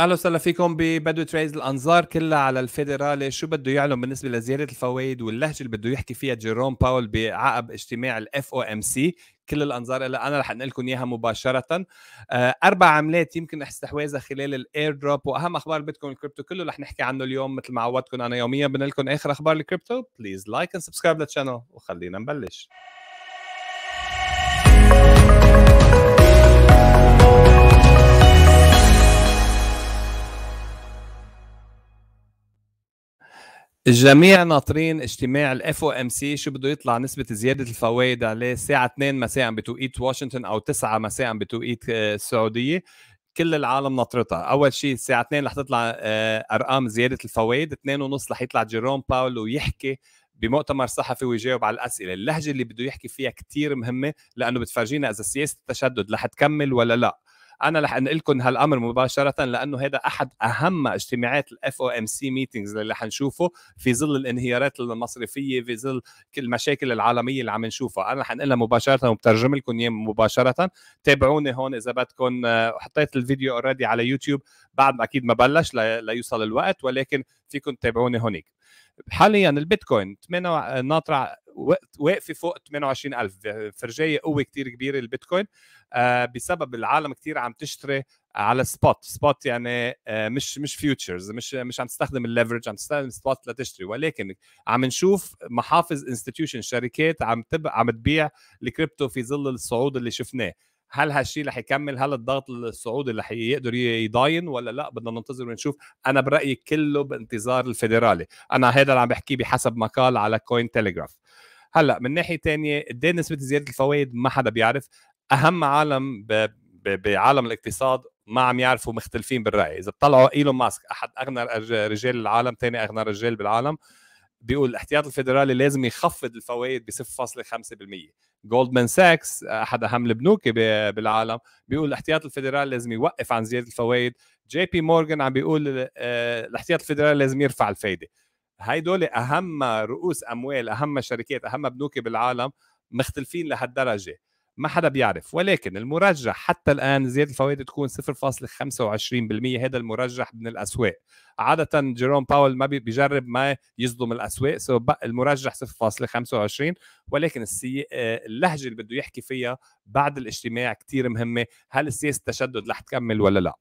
اهلا وسهلا فيكم ببدو تريز الانظار كلها على الفيدرالي شو بده يعلن بالنسبه لزياده الفوائد واللهجه اللي بده يحكي فيها جيروم باول بعقب اجتماع الاف او ام سي كل الانظار اللي انا رح انقل لكم اياها مباشره آه، اربع عملات يمكن استحواذها خلال الاير دروب واهم اخبار بدكم الكريبتو كله رح نحكي عنه اليوم مثل ما عودتكم انا يوميا بنقل لكم اخر اخبار الكريبتو بليز لايك اند سبسكرايب للشانل وخلينا نبلش الجميع ناطرين اجتماع الاف او ام سي شو بده يطلع نسبه زياده الفوائد عليه الساعه 2 مساء بتوقيت واشنطن او 9 مساء بتوقيت آه، السعوديه كل العالم ناطرتها اول شيء الساعه 2 رح تطلع آه، ارقام زياده الفوائد 2 ونص رح يطلع جيروم باول ويحكي بمؤتمر صحفي ويجاوب على الاسئله اللهجه اللي بده يحكي فيها كتير مهمه لانه بتفرجينا اذا سياسه التشدد رح تكمل ولا لا انا رح انقل لكم هالامر مباشره لانه هذا احد اهم اجتماعات الاف او ام سي ميتينجز اللي حنشوفه في ظل الانهيارات المصرفيه في ظل المشاكل العالميه اللي عم نشوفها انا رح انقلها مباشره وبترجم لكم اياه مباشره تابعوني هون اذا بدكم آه، حطيت الفيديو اوريدي على يوتيوب بعد ما اكيد ما بلش ليوصل الوقت ولكن فيكم تتابعوني هونيك حاليا البيتكوين 8 ناطره واقفه فوق 28000 فرجايه قوه كتير كبيره البيتكوين آه، بسبب العالم كتير عم تشتري على سبوت سبوت يعني آه، مش مش فيوتشرز مش مش عم تستخدم الليفرج عم تستخدم سبوت لتشتري ولكن عم نشوف محافظ انستتيوشن شركات عم تب عم تبيع الكريبتو في ظل الصعود اللي شفناه هل هالشيء رح يكمل هل الضغط الصعودي اللي يقدر يضاين ولا لا بدنا ننتظر ونشوف انا برايي كله بانتظار الفيدرالي انا هذا اللي عم بحكيه بحسب مقال على كوين تيليجراف هلا من ناحيه تانية قد إيه نسبه زياده الفوائد ما حدا بيعرف اهم عالم بعالم الاقتصاد ما عم يعرفوا مختلفين بالراي اذا طلعوا ايلون ماسك احد اغنى رجال العالم ثاني اغنى رجال بالعالم بيقول الاحتياط الفيدرالي لازم يخفض الفوائد ب 0.5% جولدمان ساكس احد اهم البنوك بالعالم بيقول الاحتياط الفيدرالي لازم يوقف عن زياده الفوائد جي بي مورغان عم بيقول آه، الاحتياط الفيدرالي لازم يرفع الفائده هيدول اهم رؤوس اموال اهم شركات اهم بنوك بالعالم مختلفين لهالدرجه ما حدا بيعرف ولكن المرجح حتى الان زياده الفوائد تكون 0.25% هذا المرجح من الاسواق عاده جيروم باول ما بيجرب ما يصدم الاسواق سو المرجح 0.25 ولكن السي... اللهجه اللي بده يحكي فيها بعد الاجتماع كثير مهمه هل السياسه التشدد رح تكمل ولا لا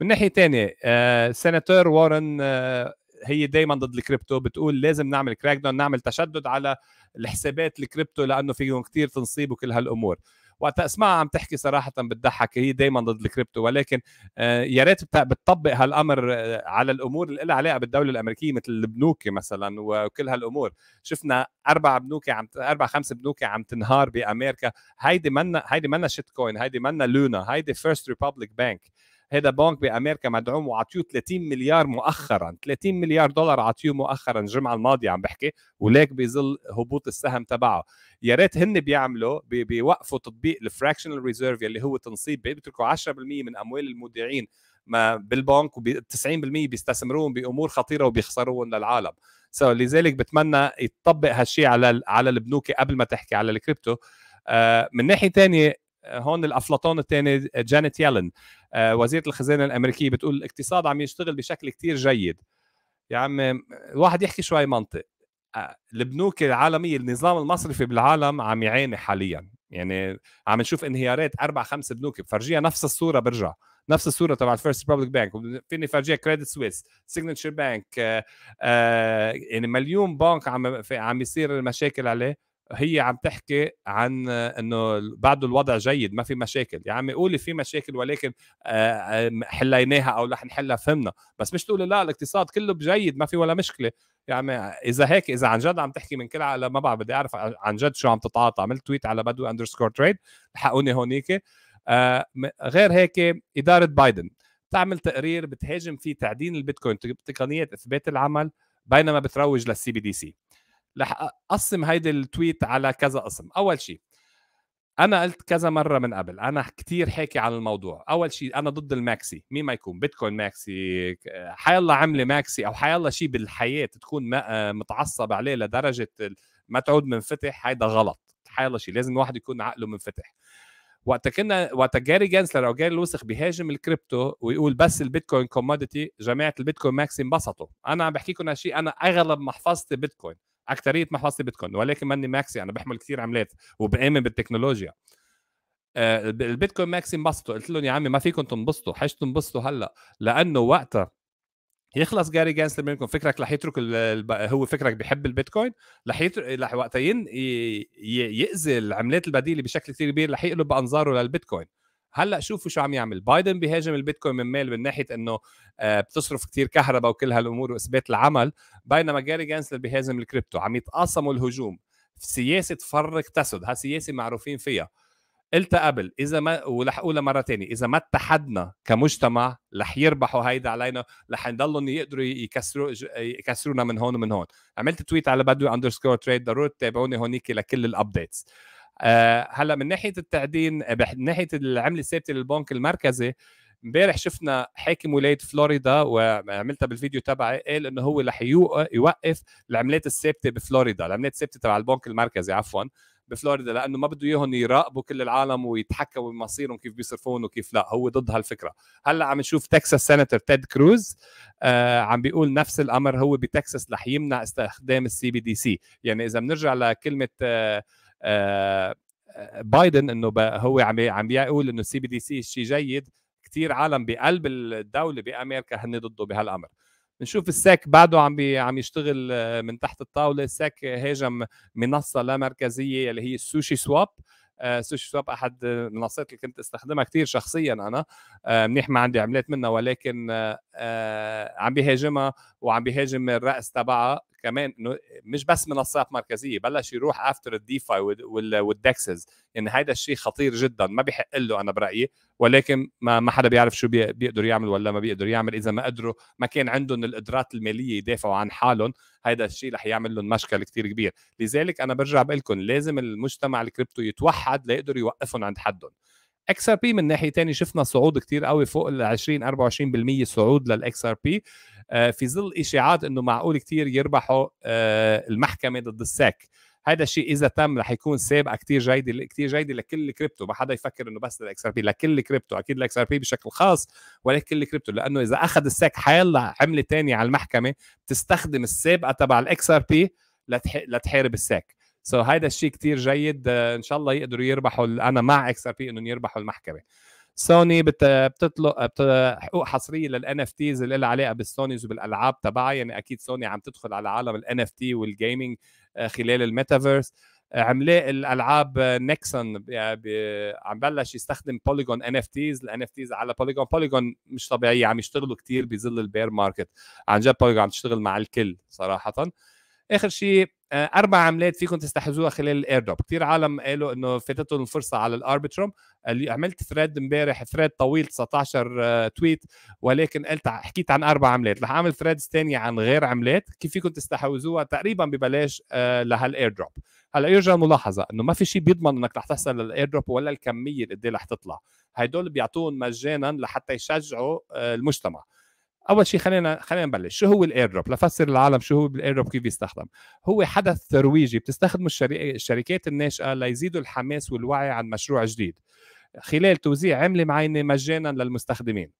من ناحيه ثانيه آه، سيناتور وارن آه، هي دايما ضد الكريبتو بتقول لازم نعمل كراك داون نعمل تشدد على الحسابات الكريبتو لانه فيهم كثير تنصيب وكل هالامور وقت اسمعها عم تحكي صراحه بتضحك هي دائما ضد الكريبتو ولكن آه، يا ريت بتطبق هالامر آه، على الامور اللي لها علاقه بالدوله الامريكيه مثل البنوك مثلا وكل هالامور شفنا اربع بنوك عم اربع خمس بنوك عم تنهار بامريكا هيدي منا هيدي منا شيت كوين هيدي منا لونا هيدي فيرست ريبابليك بانك هذا بنك بامريكا مدعوم وعطيوه 30 مليار مؤخرا 30 مليار دولار عطيوه مؤخرا الجمعه الماضيه عم بحكي وليك بظل هبوط السهم تبعه يا ريت هن بيعملوا بي بيوقفوا تطبيق الفراكشنال ريزيرف يلي هو تنصيب بيتركوا 10% من اموال المودعين ما بالبنك و90% بيستثمروهم بامور خطيره وبيخسروهم للعالم سو so, لذلك بتمنى يطبق هالشيء على على البنوك قبل ما تحكي على الكريبتو آه من ناحيه ثانيه هون الافلاطون الثاني جانيت يالن آه، وزيره الخزانه الامريكيه بتقول الاقتصاد عم يشتغل بشكل كتير جيد يا عم الواحد يحكي شوي منطق آه، البنوك العالميه النظام المصرفي بالعالم عم يعاني حاليا يعني عم نشوف انهيارات اربع خمس بنوك بفرجيها نفس الصوره برجع نفس الصوره تبع الفيرست ريبابليك بانك فيني فرجيها كريدت سويس سيجنتشر بانك يعني مليون بنك عم عم يصير المشاكل عليه هي عم تحكي عن آه، انه بعده الوضع جيد ما في مشاكل يا عمي قولي في مشاكل ولكن آه، آه، حليناها او رح نحلها فهمنا بس مش تقولي لا الاقتصاد كله جيد ما في ولا مشكله يا عمي اذا هيك اذا عن جد عم تحكي من كل على ما بعرف بدي اعرف عن جد شو عم تتعاطى عملت تويت على بدو اندرسكور تريد لحقوني هونيك غير هيك اداره بايدن تعمل تقرير بتهاجم فيه تعدين البيتكوين تقنيه اثبات العمل بينما بتروج للسي بي دي سي رح اقسم هيدي التويت على كذا قسم اول شيء انا قلت كذا مره من قبل انا كتير حكي عن الموضوع اول شيء انا ضد الماكسي مين ما يكون بيتكوين ماكسي حيالله عمله ماكسي او حيالله شيء بالحياه تكون متعصب عليه لدرجه ما تعود منفتح هيدا غلط حيالله شيء لازم الواحد يكون عقله منفتح وقت كنا وقت جاري جانسلر او جاري الوسخ بيهاجم الكريبتو ويقول بس البيتكوين كوموديتي جماعه البيتكوين ماكسي انبسطوا انا عم بحكي لكم شيء انا اغلب محفظتي بيتكوين اكثريه محفظتي بيتكوين ولكن ماني ماكسي انا بحمل كثير عملات وبامن بالتكنولوجيا آه، البيتكوين ماكسي انبسطوا قلت لهم يا عمي ما فيكم تنبسطوا حش تنبسطوا هلا لانه وقتها يخلص جاري جانسلر منكم فكرك رح يترك هو فكرك بحب البيتكوين رح رح وقتها ياذي العملات البديله بشكل كثير كبير رح يقلب انظاره للبيتكوين هلا شوفوا شو عم يعمل بايدن بيهاجم البيتكوين من ميل من ناحيه انه آه، بتصرف كثير كهرباء وكل هالامور واثبات العمل بينما جاري جانسلر بيهاجم الكريبتو عم يتقاسموا الهجوم سياسه تفرق تسد ها سياسه معروفين فيها قلت قبل اذا ما ورح اقولها مره ثانيه اذا ما اتحدنا كمجتمع رح يربحوا هيدا علينا رح يضلوا يقدروا يكسروا يكسرونا من هون ومن هون عملت تويت على بدو اندرسكور تريد ضروري تتابعوني هونيك لكل الابديتس آه، هلا من ناحيه التعدين آه، من ناحيه العمله الثابته للبنك المركزي امبارح شفنا حاكم ولايه فلوريدا وعملتها بالفيديو تبعي قال انه هو رح يوقف العملات الثابته بفلوريدا، العملات الثابته تبع البنك المركزي عفوا بفلوريدا لانه ما بده اياهم يراقبوا كل العالم ويتحكموا بمصيرهم كيف بيصرفون وكيف لا هو ضد هالفكره هلا عم نشوف تكساس سيناتور تيد كروز آه عم بيقول نفس الامر هو بتكساس رح يمنع استخدام السي بي دي سي يعني اذا بنرجع لكلمه آه آه، آه، بايدن انه هو عم عم يقول انه السي بي دي سي شيء جيد كثير عالم بقلب الدوله بامريكا هن ضده بهالامر بنشوف الساك بعده عم عم يشتغل آه، من تحت الطاوله الساك هاجم منصه لا مركزيه اللي هي السوشي سواب سوشي سواب احد المنصات اللي كنت استخدمها كثير شخصيا انا منيح ما عندي عملات منها ولكن عم بيهاجمها وعم بيهاجم الراس تبعها كمان انه مش بس منصات مركزيه بلش يروح افتر الديفاي والدكسز يعني هذا الشيء خطير جدا ما بحق له انا برايي ولكن ما ما حدا بيعرف شو بيقدر يعمل ولا ما بيقدر يعمل اذا ما قدروا ما كان عندهم القدرات الماليه يدافعوا عن حالهم هذا الشيء رح يعمل لهم مشكل كثير كبير لذلك انا برجع بقول لكم لازم المجتمع الكريبتو يتوحد ليقدروا يوقفهم عند حدهم اكس ار بي من ناحيه ثانيه شفنا صعود كتير قوي فوق ال 20 24% صعود للاكس ار آه، بي في ظل اشاعات انه معقول كتير يربحوا آه، المحكمه ضد الساك هذا الشيء اذا تم رح يكون سابقه كثير جيده كثير جيده لكل الكريبتو ما حدا يفكر انه بس للاكس ار بي لكل الكريبتو اكيد الاكس ار بي بشكل خاص ولكن كل الكريبتو لانه اذا اخذ الساك حيلا عمله ثانيه على المحكمه بتستخدم السابقه تبع الاكس ار بي لتحارب الساك سو so هيدا الشيء كتير جيد آه، ان شاء الله يقدروا يربحوا انا مع اكس ار بي انهم يربحوا المحكمه سوني بتطلق حقوق حصريه للان اف تيز اللي لها علاقه بالسونيز وبالالعاب تبعها يعني اكيد سوني عم تدخل على عالم الان اف تي والجيمنج خلال الميتافيرس عملاق الالعاب آه، نيكسون يعني عم بلش يستخدم بوليجون ان اف تيز الان اف تيز على بوليجون بوليجون مش طبيعيه عم يشتغلوا كتير بظل البير ماركت عن جد بوليجون عم تشتغل مع الكل صراحه اخر شيء آه، اربع عملات فيكم تستحوذوها خلال الاير دروب كثير عالم قالوا انه فاتتهم الفرصه على الاربيتروم اللي عملت ثريد امبارح ثريد طويل 19 تويت آه، ولكن قلت حكيت عن اربع عملات رح اعمل ثريدز ثانيه عن غير عملات كيف فيكم تستحوذوها تقريبا ببلاش آه، لهالاير دروب هلا يرجع الملاحظه انه ما في شيء بيضمن انك رح تحصل الاير دروب ولا الكميه اللي قد إيه رح تطلع هدول بيعطوهم مجانا لحتى يشجعوا المجتمع اول شيء خلينا خلينا نبلش شو هو الاير دروب لفسر العالم شو هو الاير دروب كيف بيستخدم هو حدث ترويجي بتستخدمه الشري... الشركات الناشئه ليزيدوا الحماس والوعي عن مشروع جديد خلال توزيع عمله معينه مجانا للمستخدمين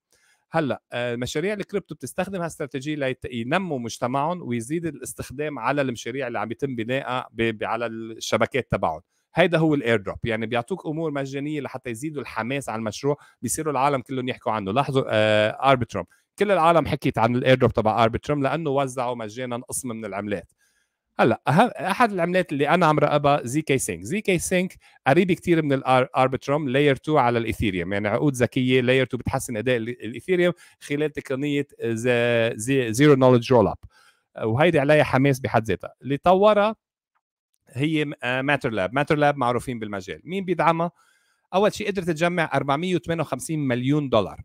هلا آه، مشاريع الكريبتو بتستخدم هالاستراتيجيه لينموا مجتمعهم ويزيد الاستخدام على المشاريع اللي عم يتم بنائها ب... على الشبكات تبعهم هيدا هو الاير دروب يعني بيعطوك امور مجانيه لحتى يزيدوا الحماس على المشروع بيصيروا العالم كلهم يحكوا عنه لاحظوا آه كل العالم حكيت عن الايردروب تبع اربيتروم لانه وزعوا مجانا قسم من العملات هلا أه، احد العملات اللي انا عم راقبها زي كي سينك زي كي سينك قريب كثير من الاربتروم لاير 2 على الايثيريوم يعني عقود ذكيه لاير 2 بتحسن اداء الايثيريوم خلال تقنيه زيرو نولج رول اب وهيدي عليها حماس بحد ذاتها اللي طورها هي ماتر لاب ماتر لاب معروفين بالمجال مين بيدعمها اول شيء قدرت تجمع 458 مليون دولار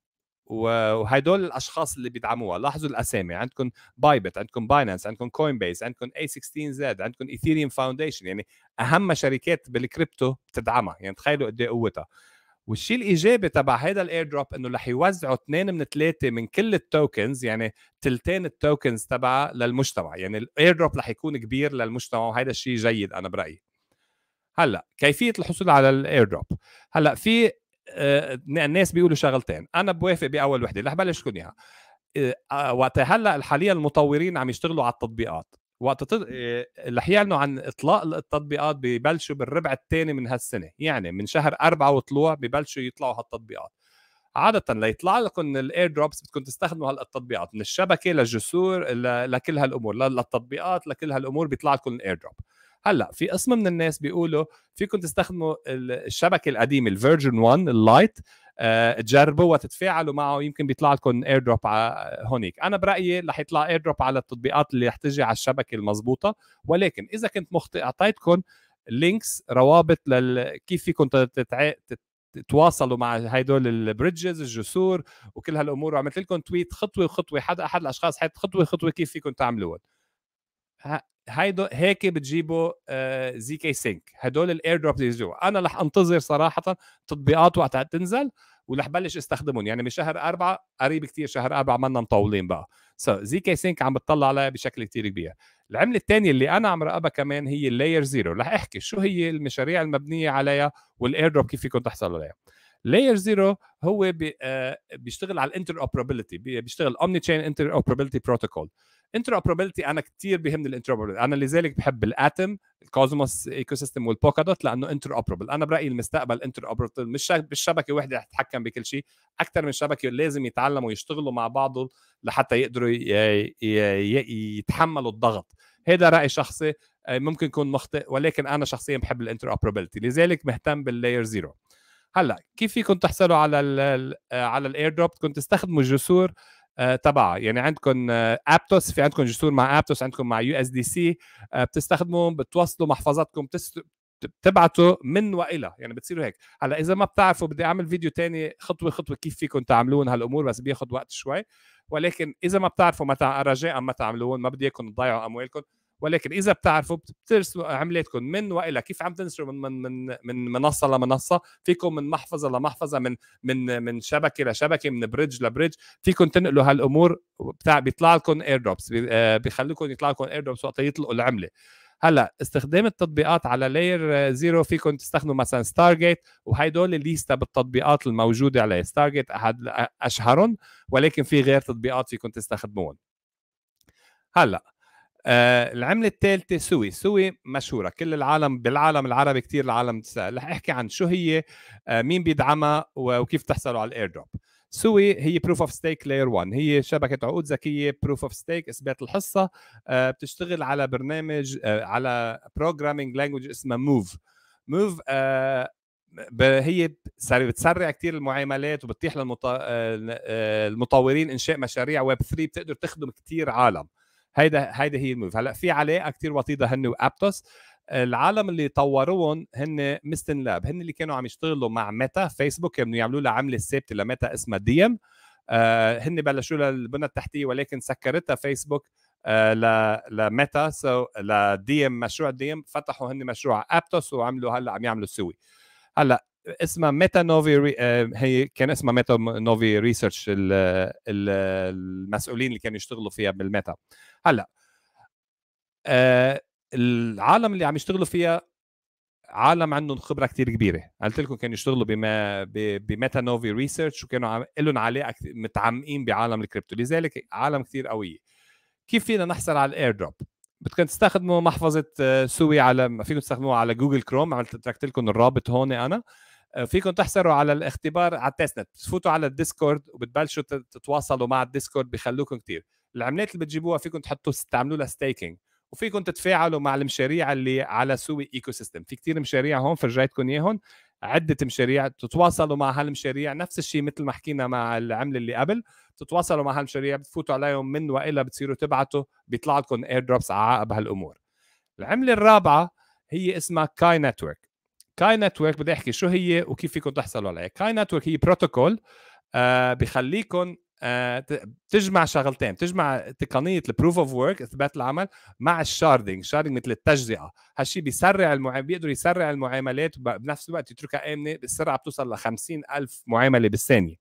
وهدول الاشخاص اللي بيدعموها لاحظوا الاسامي عندكم بايبت عندكم باينانس عندكم كوين بيس عندكم اي 16 زد عندكم ايثيريوم فاونديشن يعني اهم شركات بالكريبتو بتدعمها يعني تخيلوا قد إيه قوتها والشيء الايجابي تبع هذا الاير دروب انه رح يوزعوا اثنين من ثلاثه من كل التوكنز يعني ثلثين التوكنز تبعها للمجتمع يعني الاير دروب رح يكون كبير للمجتمع وهذا الشيء جيد انا برايي هلا كيفيه الحصول على الاير دروب هلا في آه، الناس بيقولوا شغلتين انا بوافق باول وحده رح بلش لكم اياها آه، آه، وقت هلا حاليا المطورين عم يشتغلوا على التطبيقات وقت تط... رح يعلنوا عن اطلاق التطبيقات ببلشوا بالربع الثاني من هالسنه يعني من شهر أربعة وطلوع ببلشوا يطلعوا هالتطبيقات عادة ليطلع لكم الاير دروبس بدكم تستخدموا هالتطبيقات من الشبكة للجسور لكل هالامور للتطبيقات لكل هالامور بيطلع لكم الاير دروب هلا في قسم من الناس بيقولوا فيكم تستخدموا الشبكه القديمه الفيرجن 1 اللايت تجربوا وتتفاعلوا معه يمكن بيطلع لكم اير دروب هونيك انا برايي رح يطلع اير دروب على التطبيقات اللي رح تجي على الشبكه المضبوطه ولكن اذا كنت مخطئ اعطيتكم لينكس روابط لل... كيف فيكم تتع... تتواصلوا مع هدول البريدجز الجسور وكل هالامور وعملت لكم تويت خطوه خطوه حد احد الاشخاص حط خطوه خطوه كيف فيكم تعملوها هيدو هيك بتجيبوا آه، زي كي سينك هدول الاير دروب اللي انا رح انتظر صراحه تطبيقات وقتها تنزل ورح بلش استخدمهم يعني من شهر أربعة قريب كتير شهر أربعة منا مطولين بقى سو so, زي كي سينك عم بتطلع عليها بشكل كتير كبير العمله الثانيه اللي انا عم راقبها كمان هي اللاير زيرو رح احكي شو هي المشاريع المبنيه عليها والاير دروب كيف فيكم تحصلوا عليها لاير زيرو هو آه، بي, بيشتغل على الانتر اوبرابيلتي بيشتغل اومني تشين انتر اوبرابيلتي بروتوكول انتروبرابيلتي انا كثير بيهمني الانتروبرابيلتي انا لذلك بحب الاتم الكوزموس ايكو سيستم والبوكا دوت لانه انتروبرابل انا برايي المستقبل انتروبرابل مش بالشبكه وحده رح تتحكم بكل شيء اكثر من شبكه لازم يتعلموا يشتغلوا مع بعضهم لحتى يقدروا يتحملوا الضغط هذا راي شخصي آه، ممكن يكون مخطئ ولكن انا شخصيا بحب الانتروبرابيلتي لذلك مهتم باللاير زيرو هلا كيف فيكم تحصلوا على الـ آه، على الاير دروب كنت تستخدموا الجسور آه، تبعها يعني عندكم ابتوس آه، في عندكم جسور مع ابتوس عندكم مع يو اس آه، دي سي بتستخدموا بتوصلوا محفظتكم بتبعتوا من والى يعني بتصيروا هيك هلا اذا ما بتعرفوا بدي اعمل فيديو تاني خطوه خطوه كيف فيكم تعملون هالامور بس بياخذ وقت شوي ولكن اذا ما بتعرفوا متى رجاء ما تعملون ما بدي اياكم تضيعوا اموالكم ولكن اذا بتعرفوا بترسلوا عملاتكم من والى كيف عم تنشروا من من من, من منصه لمنصه فيكم من محفظه لمحفظه من من من شبكه لشبكه من بريدج لبريدج فيكم تنقلوا هالامور بتاع بيطلع لكم اير آه، دروبس بيخليكم يطلع لكم اير دروبس وقت يطلقوا العمله هلا استخدام التطبيقات على لاير زيرو فيكم تستخدموا مثلا ستار جيت وهيدول ليستا بالتطبيقات الموجوده على ستار جيت احد اشهرهم ولكن في غير تطبيقات فيكم تستخدموهم هلا آه، العمله الثالثه سوي سوي مشهوره كل العالم بالعالم العربي كثير العالم بتسال رح احكي عن شو هي آه، مين بيدعمها وكيف تحصلوا على الاير دروب سوي هي بروف اوف ستيك لاير 1 هي شبكه عقود ذكيه بروف اوف ستيك اثبات الحصه آه، بتشتغل على برنامج على بروجرامينج لانجوج اسمها موف موف هي بتسرع كثير المعاملات وبتتيح للمطورين انشاء مشاريع ويب 3 بتقدر تخدم كثير عالم هيدا هيدا هي الموف هلا في علاقه كتير وطيده هن وابتوس العالم اللي طوروهم هن مستن لاب هن اللي كانوا عم يشتغلوا مع ميتا فيسبوك كانوا يعملوا لها عمله ثابته لميتا اسمها ديم آه هن بلشوا للبنى البنى التحتيه ولكن سكرتها فيسبوك آه لميتا سو لدي ام مشروع دي ام فتحوا هن مشروع ابتوس وعملوا هلا عم يعملوا سوي هلا اسمها ميتا آه، نوفي هي كان اسمها ميتا نوفي ريسيرش المسؤولين اللي كانوا يشتغلوا فيها بالميتا هلا آه، العالم اللي عم يشتغلوا فيها عالم عندهم خبره كتير كبيره قلت لكم كانوا يشتغلوا بما بميتا نوفي ريسيرش وكانوا لهم عليه متعمقين بعالم الكريبتو لذلك عالم كتير قويه كيف فينا نحصل على الاير دروب بدكم تستخدموا محفظه آه، سوي على فيكم تستخدموها على جوجل كروم عملت تركت لكم الرابط هون انا فيكم تحصلوا على الاختبار على التيست نت بتفوتوا على الديسكورد وبتبلشوا تتواصلوا مع الديسكورد بيخلوكم كتير العملات اللي بتجيبوها فيكم تحطوا تعملوا لها ستيكينج وفيكم تتفاعلوا مع المشاريع اللي على سوي ايكو سيستم في كتير مشاريع هون فرجيتكم اياهم عده مشاريع تتواصلوا مع هالمشاريع نفس الشيء مثل ما حكينا مع العمله اللي قبل تتواصلوا مع هالمشاريع بتفوتوا عليهم من والى بتصيروا تبعتوا بيطلع لكم اير دروبس على عقب هالامور العمله الرابعه هي اسمها كاي نتورك كاي نتورك بدي احكي شو هي وكيف فيكم تحصلوا عليها كاي نتورك هي بروتوكول آه بخليكم آه تجمع شغلتين تجمع تقنيه البروف اوف ورك اثبات العمل مع الشاردنج شاردنج مثل التجزئه هالشيء بيسرع المعامل بيقدر يسرع المعاملات بنفس الوقت يتركها امنه بالسرعه بتوصل ل 50000 معامله بالثانيه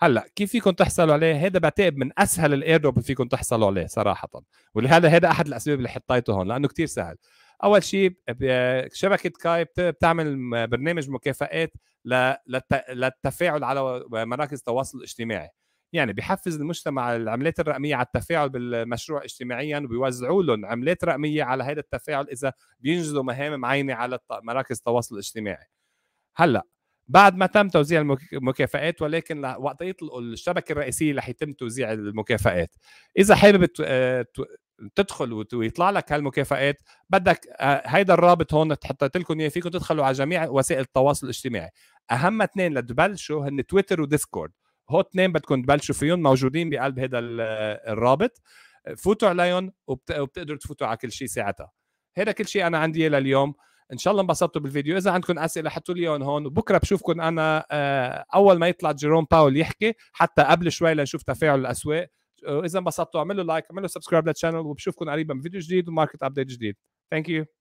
هلا كيف فيكم تحصلوا عليه؟ هذا بعتقد من اسهل الاير دروب اللي فيكم تحصلوا عليه صراحه ولهذا هذا احد الاسباب اللي حطيته هون لانه كثير سهل اول شيء شبكه كاي بتعمل برنامج مكافآت للتفاعل على مراكز التواصل الاجتماعي يعني بحفز المجتمع العملات الرقميه على التفاعل بالمشروع اجتماعيا وبيوزعوا لهم عملات رقميه على هذا التفاعل اذا بينجزوا مهام معينه على مراكز التواصل الاجتماعي هلا بعد ما تم توزيع المكافآت ولكن وقت يطلقوا الشبكه الرئيسيه رح يتم توزيع المكافآت اذا حابب تدخل ويطلع لك هالمكافآت بدك آه، هيدا الرابط هون حطيت لكم اياه فيكم تدخلوا على جميع وسائل التواصل الاجتماعي اهم اثنين لتبلشوا هن تويتر وديسكورد هو اثنين بدكم تبلشوا فيهم موجودين بقلب هذا الرابط فوتوا عليهم وبتقدروا تفوتوا على كل شيء ساعتها هذا كل شيء انا عندي لليوم ان شاء الله انبسطتوا بالفيديو اذا عندكم اسئله حطوا لي اياهم هون وبكره بشوفكم انا آه، اول ما يطلع جيروم باول يحكي حتى قبل شوي لنشوف تفاعل الاسواق آه، اذا انبسطتوا اعملوا لايك اعملوا سبسكرايب للشانل وبشوفكم قريبا بفيديو جديد وماركت ابديت جديد ثانك يو